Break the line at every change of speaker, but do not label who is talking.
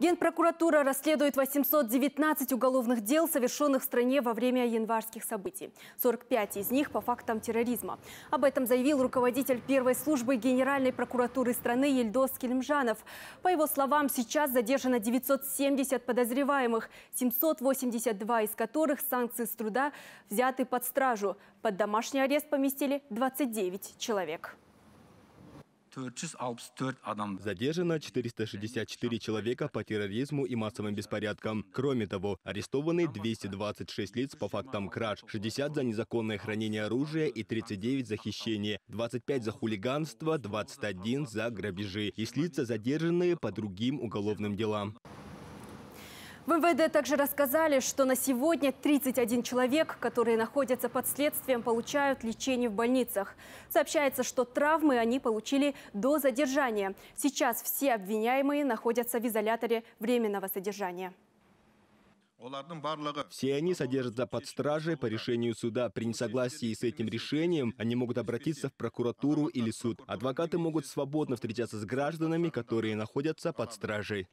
Генпрокуратура расследует 819 уголовных дел, совершенных в стране во время январских событий. 45 из них по фактам терроризма. Об этом заявил руководитель первой службы Генеральной прокуратуры страны Ельдос Кельмжанов. По его словам, сейчас задержано 970 подозреваемых, 782 из которых санкции с труда взяты под стражу. Под домашний арест поместили 29 человек.
Задержано 464 человека по терроризму и массовым беспорядкам. Кроме того, арестованы 226 лиц по фактам краж, 60 за незаконное хранение оружия и 39 за хищение, 25 за хулиганство, 21 за грабежи. Есть лица задержанные по другим уголовным делам.
В МВД также рассказали, что на сегодня 31 человек, которые находятся под следствием, получают лечение в больницах. Сообщается, что травмы они получили до задержания. Сейчас все обвиняемые находятся в изоляторе временного содержания.
Все они содержатся под стражей по решению суда. При несогласии с этим решением они могут обратиться в прокуратуру или суд. Адвокаты могут свободно встречаться с гражданами, которые находятся под стражей.